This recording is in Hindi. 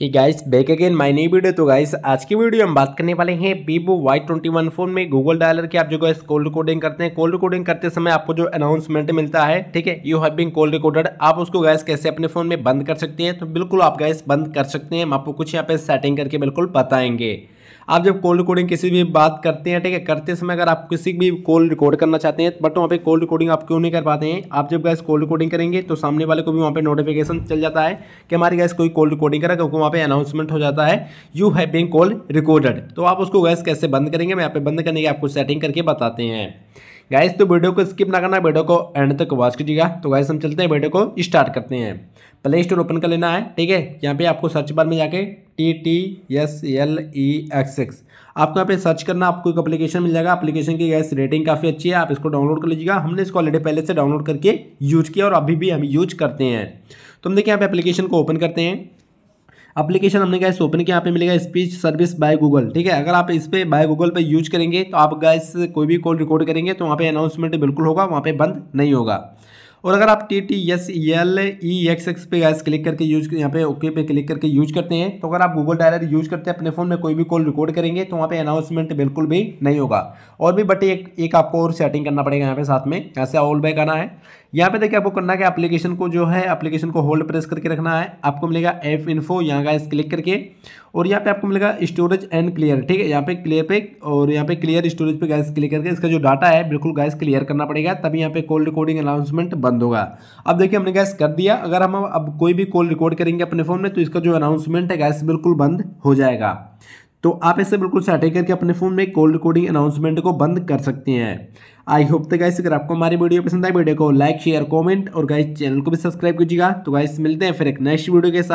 he guys back again my नई वीडियो तो गाइस आज की वीडियो हम बात करने वाले हैं Vivo Y twenty one phone में गूगल डायलर की आप जो गाइस कॉल रिकॉर्डिंग करते हैं कॉल रिकॉर्डिंग करते समय आपको जो अनाउंसमेंट मिलता है ठीक है you have been call recorded आप उसको गाइस कैसे अपने फोन में बंद कर सकते हैं तो बिल्कुल आप गाइस बंद कर सकते हैं हम आपको कुछ यहाँ पे सेटिंग करके बिल्कुल बताएंगे आप जब कॉल रिकॉर्डिंग किसी भी बात करते हैं ठीक है करते समय अगर आप किसी भी कॉल रिकॉर्ड करना चाहते हैं बट वहाँ पे कॉल रिकॉर्डिंग आप क्यों नहीं कर पाते हैं आप जब गैस कॉल रिकॉर्डिंग करेंगे तो सामने वाले को भी वहाँ पर नोटिफिकेशन चल जाता है कि हमारी गैस कोई कॉल रिकॉर्डिंग करा क्योंकि वहाँ पर अनाउंसमेंट हो जाता है you have being call recorded तो आप उसको गैस कैसे बंद करेंगे मैं यहाँ पे बंद करने की आपको सेटिंग करके बताते हैं गाइस तो वीडियो को स्किप ना करना वीडियो को एंड तक वॉच कीजिएगा तो गाइस हम चलते हैं वीडियो को स्टार्ट करते हैं प्ले स्टोर ओपन कर लेना है ठीक है यहाँ पे आपको सर्च बार में जाके T T S L E X X आपको यहाँ पे सर्च करना आपको एक अप्लीकेशन मिल जाएगा अपलीकेशन की गैस रेटिंग काफ़ी अच्छी है आप इसको डाउनलोड कर लीजिएगा हमने इसको ऑलरेडी पहले से डाउनलोड करके यूज किया और अभी भी हम यूज करते हैं तो हम देखिए यहाँ पे अप्लीकेशन को ओपन करते हैं अपलीकेशन हमने गैस ओपन किया यहाँ पे मिलेगा स्पीच सर्विस बाय गूगल ठीक है अगर आप इस पर बाय गूगल पर यूज करेंगे तो आप गैस कोई भी कॉल रिकॉर्ड करेंगे तो वहाँ पर अनाउंसमेंट बिल्कुल होगा वहाँ पर बंद नहीं होगा और अगर आप T T S E L E X X पे गैस क्लिक करके यूज यहाँ पे ओके पे क्लिक करके यूज करते हैं तो अगर आप गूगल डायलर यूज करते हैं अपने फ़ोन में कोई भी कॉल रिकॉर्ड करेंगे तो वहाँ पे अनाउंसमेंट बिल्कुल भी नहीं होगा और भी बट एक एक आपको और सेटिंग करना पड़ेगा यहाँ पे साथ में यहाँ से ऑल बैक आना है यहाँ पे देखिए आपको करना है कि एप्लीकेशन को जो है एप्लीकेशन को होल्ड प्रेस करके रखना है आपको मिलेगा एफ इन्फो यहाँ गैस क्लिक करके और यहाँ पे आपको मिलेगा स्टोरेज एंड क्लियर ठीक है यहाँ पे क्लियर पे और यहाँ पे क्लियर स्टोरेज पे गैस क्लियर करके इसका जो डाटा है बिल्कुल गैस क्लियर करना पड़ेगा तभी यहाँ पे कॉल रिकॉर्डिंग अनाउंसमेंट बंद होगा अब देखिए हमने गैस कर दिया अगर हम अब कोई भी कॉल रिकॉर्ड करेंगे अपने फ़ोन में तो इसका जो अनाउंसमेंट है गैस बिल्कुल बंद हो जाएगा तो आप इसे बिल्कुल सेटिंग करके अपने फ़ोन में कॉल रिकॉर्डिंग अनाउंसमेंट को बंद कर सकते हैं आई होप तो गाइस अगर आपको हमारी वीडियो पसंद आए वीडियो को लाइक शेयर कमेंट और गाइस चैनल को भी सब्सक्राइब कीजिएगा तो गाइस मिलते हैं फिर एक नेक्स्ट वीडियो के साथ